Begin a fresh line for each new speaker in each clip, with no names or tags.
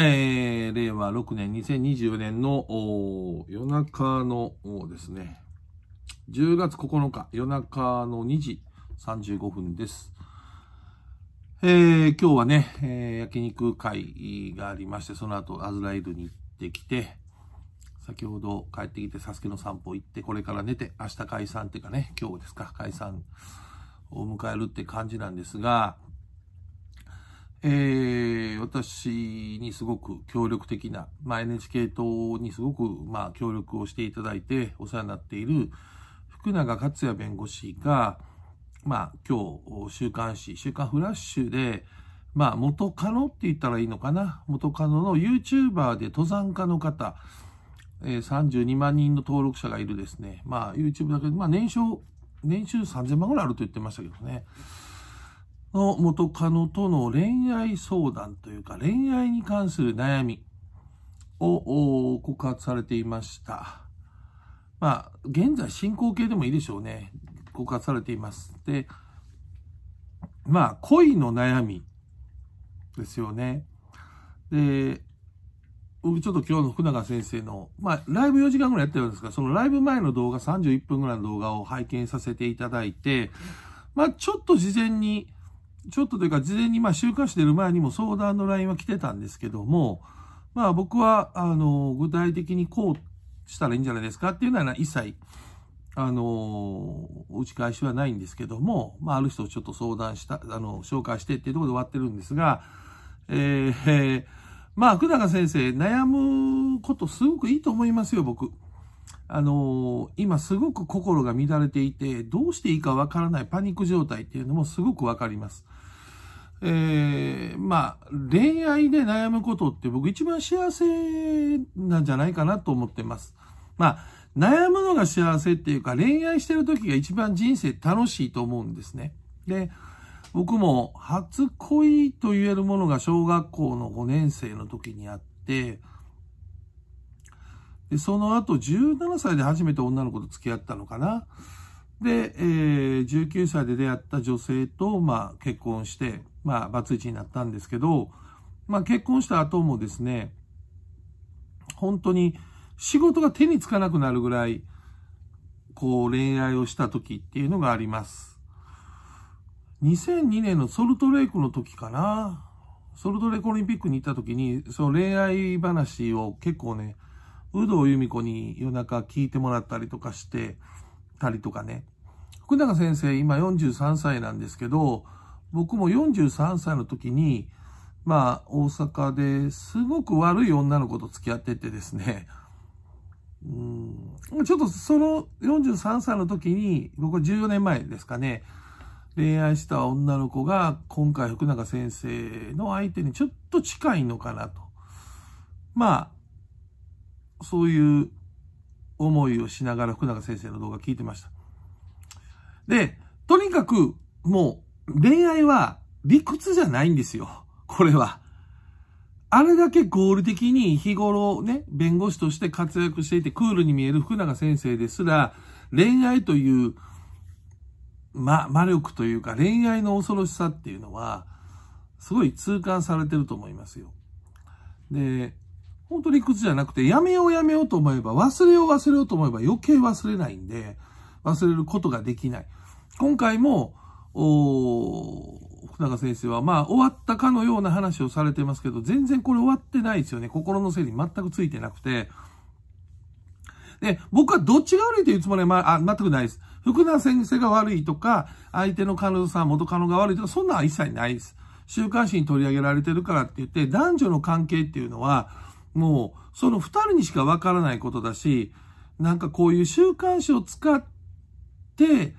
えー、令和6年2024年の夜中のですね、10月9日夜中の2時35分です。えー、今日はね、えー、焼肉会がありまして、その後アズライルに行ってきて、先ほど帰ってきてサスケの散歩行って、これから寝て、明日解散っていうかね、今日ですか、解散を迎えるって感じなんですが、えー、私にすごく協力的な、まあ、NHK 党にすごく、まあ、協力をしていただいてお世話になっている福永克也弁護士が、まあ、今日、週刊誌、週刊フラッシュで、まあ、元カノって言ったらいいのかな元カノの YouTuber で登山家の方、えー、32万人の登録者がいるですね。まあ、YouTube だけで、まあ、年商、年収3000万ぐらいあると言ってましたけどね。の元カノとの恋愛相談というか恋愛に関する悩みを告発されていました。まあ、現在進行形でもいいでしょうね。告発されています。で、まあ、恋の悩みですよね。で、僕ちょっと今日の福永先生の、まあ、ライブ4時間ぐらいやってるんですが、そのライブ前の動画、31分ぐらいの動画を拝見させていただいて、まあ、ちょっと事前に、ちょっとというか、事前に、まあ、週刊誌出る前にも相談の LINE は来てたんですけども、まあ、僕は、あの、具体的にこうしたらいいんじゃないですかっていうのは、一切、あの、打ち返しはないんですけども、まあ、ある人をちょっと相談した、あの、紹介してっていうところで終わってるんですが、えー、えー、まあ、久永先生、悩むことすごくいいと思いますよ、僕。あの今すごく心が乱れていて、どうしていいかわからないパニック状態っていうのもすごくわかります。えー、まあ、恋愛で悩むことって僕一番幸せなんじゃないかなと思ってます。まあ、悩むのが幸せっていうか、恋愛してる時が一番人生楽しいと思うんですね。で、僕も初恋と言えるものが小学校の5年生の時にあって、で、その後17歳で初めて女の子と付き合ったのかな。で、えー、19歳で出会った女性と、まあ、結婚して、まあ、バツイチになったんですけど、まあ、結婚した後もですね、本当に仕事が手につかなくなるぐらい、こう、恋愛をした時っていうのがあります。2002年のソルトレイクの時かな。ソルトレイクオリンピックに行った時に、その恋愛話を結構ね、有働由美子に夜中聞いてもらったりとかしてたりとかね。福永先生、今43歳なんですけど、僕も43歳の時に、まあ、大阪ですごく悪い女の子と付き合っててですね、うん、ちょっとその43歳の時に、僕は14年前ですかね、恋愛した女の子が今回福永先生の相手にちょっと近いのかなと。まあ、そういう思いをしながら福永先生の動画聞いてました。で、とにかくもう、恋愛は理屈じゃないんですよ。これは。あれだけ合理的に日頃ね、弁護士として活躍していてクールに見える福永先生ですら、恋愛という、ま、魔力というか恋愛の恐ろしさっていうのは、すごい痛感されてると思いますよ。で、本当理屈じゃなくて、やめようやめようと思えば、忘れよう忘れようと思えば余計忘れないんで、忘れることができない。今回も、お福永先生は、まあ、終わったかのような話をされてますけど、全然これ終わってないですよね。心の整理全くついてなくて。で、僕はどっちが悪いというつもりは、まあ、全くないです。福永先生が悪いとか、相手の彼女さん、元カノが悪いとか、そんな一切ないです。週刊誌に取り上げられてるからって言って、男女の関係っていうのは、もう、その二人にしかわからないことだし、なんかこういう週刊誌を使って、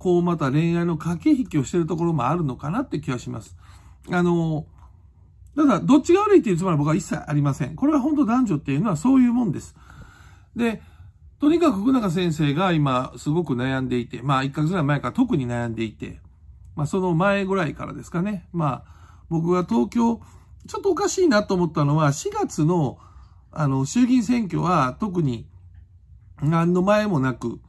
こうまた恋愛の駆け引きをしてるところもあるのかなって気はします。あの、ただ、どっちが悪いっていうつもりは僕は一切ありません。これは本当男女っていうのはそういうもんです。で、とにかく福永先生が今すごく悩んでいて、まあ1ヶ月ぐらい前から特に悩んでいて、まあその前ぐらいからですかね。まあ僕が東京、ちょっとおかしいなと思ったのは4月のあの衆議院選挙は特に何の前もなく、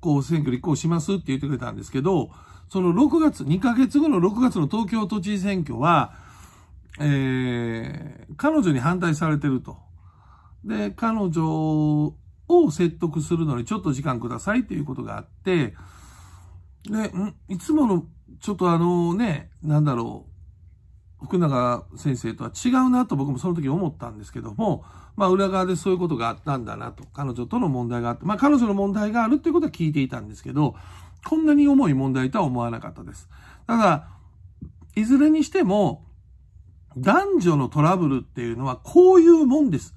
候補選挙立候補しますって言ってくれたんですけど、その6月、2ヶ月後の6月の東京都知事選挙は、えー、彼女に反対されてると。で、彼女を説得するのにちょっと時間くださいっていうことがあって、で、んいつもの、ちょっとあのね、なんだろう、福永先生とは違うなと僕もその時思ったんですけども、まあ裏側でそういうことがあったんだなと、彼女との問題があって、まあ彼女の問題があるっていうことは聞いていたんですけど、こんなに重い問題とは思わなかったです。ただ、いずれにしても、男女のトラブルっていうのはこういうもんです。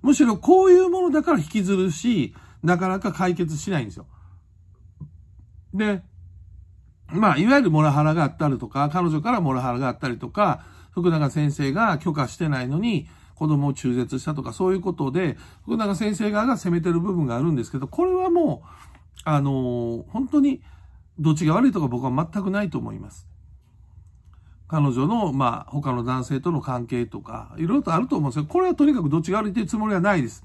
むしろこういうものだから引きずるし、なかなか解決しないんですよ。で、まあ、いわゆるモラハラがあったりとか、彼女からモラハラがあったりとか、福永先生が許可してないのに、子供を中絶したとか、そういうことで、福永先生側が責めてる部分があるんですけど、これはもう、あの本当に、どっちが悪いとか僕は全くないと思います。彼女の、まあ、他の男性との関係とか、いろいろとあると思うんですけど、これはとにかくどっちが悪いというつもりはないです。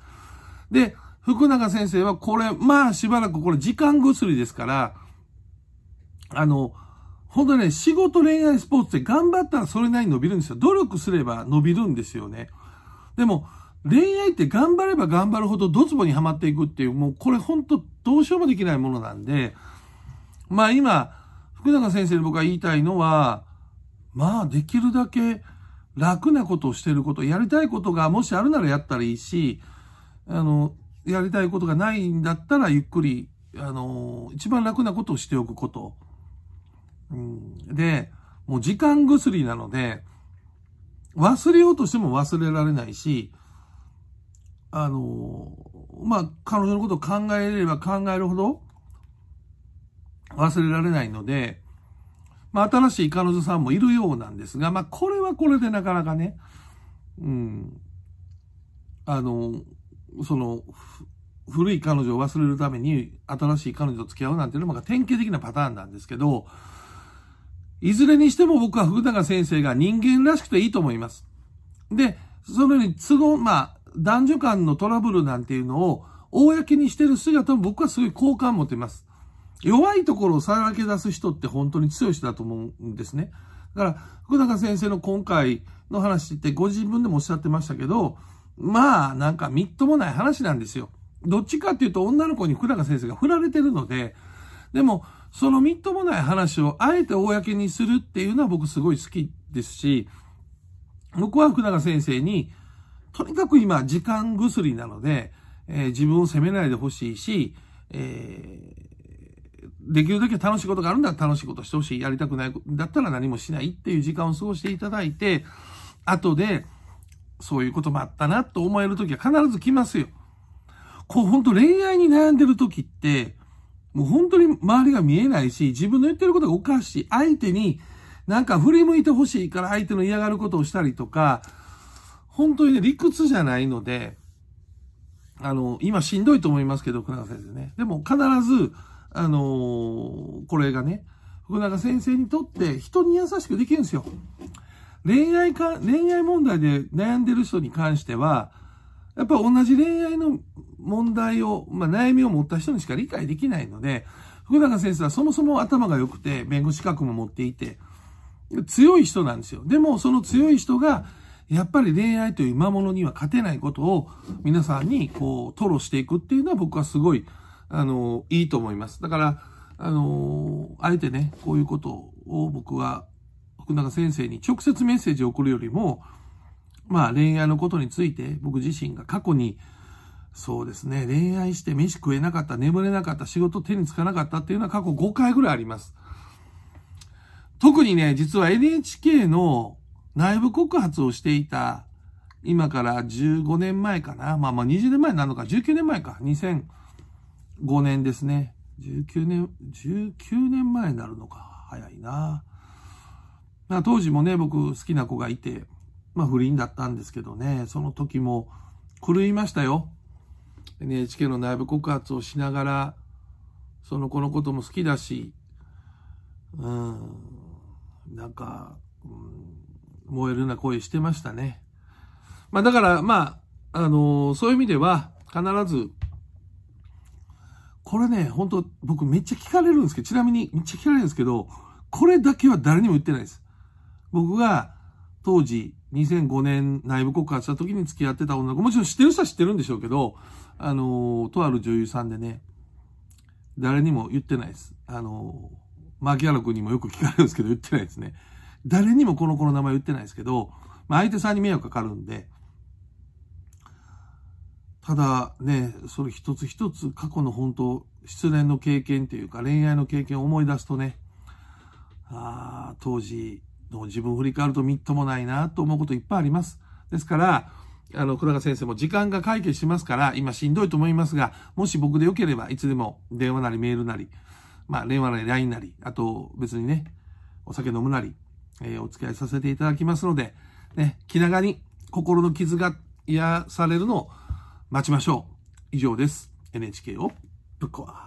で、福永先生はこれ、まあ、しばらくこれ時間薬ですから、あの、本当ね、仕事、恋愛、スポーツって頑張ったらそれなりに伸びるんですよ。努力すれば伸びるんですよね。でも、恋愛って頑張れば頑張るほどドツボにはまっていくっていう、もうこれ本当どうしようもできないものなんで、まあ今、福永先生に僕が言いたいのは、まあできるだけ楽なことをしてること、やりたいことがもしあるならやったらいいし、あの、やりたいことがないんだったらゆっくり、あの、一番楽なことをしておくこと。うん、で、もう時間薬なので、忘れようとしても忘れられないし、あの、まあ、彼女のことを考えれば考えるほど忘れられないので、まあ、新しい彼女さんもいるようなんですが、まあ、これはこれでなかなかね、うん、あの、その、古い彼女を忘れるために新しい彼女と付き合うなんていうのが典型的なパターンなんですけど、いずれにしても僕は福永先生が人間らしくていいと思います。で、そのように都合、まあ、男女間のトラブルなんていうのを、公にしてる姿も僕はすごい好感持てます。弱いところをさらけ出す人って本当に強い人だと思うんですね。だから、福永先生の今回の話ってご自分でもおっしゃってましたけど、まあ、なんかみっともない話なんですよ。どっちかっていうと女の子に福永先生が振られてるので、でも、そのみっともない話をあえて公にするっていうのは僕すごい好きですし、僕は福永先生に、とにかく今時間薬なので、えー、自分を責めないでほしいし、えー、できるだけ楽しいことがあるんだら楽しいことしてほしい。やりたくない、だったら何もしないっていう時間を過ごしていただいて、後で、そういうこともあったなと思えるときは必ず来ますよ。こう、ほんと恋愛に悩んでるときって、もう本当に周りが見えないし、自分の言ってることがおかしい。相手になんか振り向いてほしいから相手の嫌がることをしたりとか、本当にね、理屈じゃないので、あの、今しんどいと思いますけど、福永先生ね。でも必ず、あのー、これがね、福永先生にとって人に優しくできるんですよ。恋愛か、恋愛問題で悩んでる人に関しては、やっぱ同じ恋愛の問題を、まあ、悩みを持った人にしか理解できないので、福永先生はそもそも頭が良くて、弁護士資格も持っていて、強い人なんですよ。でも、その強い人が、やっぱり恋愛という魔物には勝てないことを、皆さんに、こう、吐露していくっていうのは僕はすごい、あの、いいと思います。だから、あの、あえてね、こういうことを僕は、福永先生に直接メッセージを送るよりも、まあ恋愛のことについて僕自身が過去にそうですね、恋愛して飯食えなかった、眠れなかった、仕事手につかなかったっていうのは過去5回ぐらいあります。特にね、実は NHK の内部告発をしていた、今から15年前かな。まあまあ20年前になるのか、19年前か。2005年ですね。19年、19年前になるのか。早いな。まあ当時もね、僕好きな子がいて、まあ不倫だったんですけどね、その時も狂いましたよ。NHK の内部告発をしながら、その子のことも好きだし、うん、なんか、うん、燃えるような声してましたね。まあだから、まあ、あのー、そういう意味では、必ず、これね、本当僕めっちゃ聞かれるんですけど、ちなみにめっちゃ聞かれるんですけど、これだけは誰にも言ってないです。僕が当時、2005年内部告発した時に付き合ってた女の子、もちろん知ってる人は知ってるんでしょうけど、あのー、とある女優さんでね、誰にも言ってないです。あのー、マキア君にもよく聞かれるんですけど、言ってないですね。誰にもこの子の名前言ってないですけど、まあ、相手さんに迷惑かかるんで、ただね、それ一つ一つ過去の本当、失恋の経験というか恋愛の経験を思い出すとね、ああ、当時の自分を振り返るとみっともないなと思うこといっぱいあります。ですから、あの、倉賀先生も時間が解決しますから、今しんどいと思いますが、もし僕で良ければ、いつでも電話なりメールなり、まあ、電話なり LINE なり、あと別にね、お酒飲むなり、えー、お付き合いさせていただきますので、ね、気長に心の傷が癒されるのを待ちましょう。以上です。NHK をぶっ壊